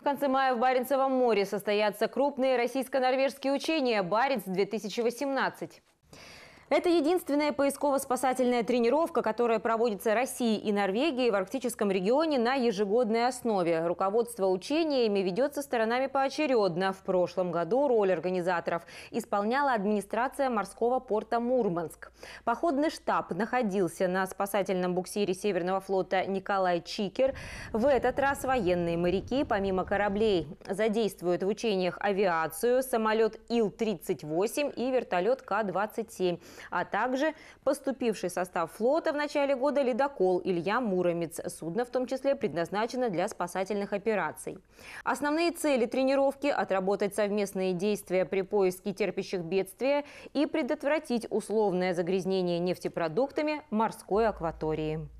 В конце мая в Баренцевом море состоятся крупные российско-норвежские учения «Баренц-2018». Это единственная поисково-спасательная тренировка, которая проводится Россией и Норвегией в арктическом регионе на ежегодной основе. Руководство учениями ведется сторонами поочередно. В прошлом году роль организаторов исполняла администрация морского порта Мурманск. Походный штаб находился на спасательном буксире Северного флота Николай Чикер. В этот раз военные моряки, помимо кораблей, задействуют в учениях авиацию, самолет Ил-38 и вертолет К-27 а также поступивший состав флота в начале года ледокол Илья Муромец. Судно в том числе предназначено для спасательных операций. Основные цели тренировки – отработать совместные действия при поиске терпящих бедствия и предотвратить условное загрязнение нефтепродуктами морской акватории.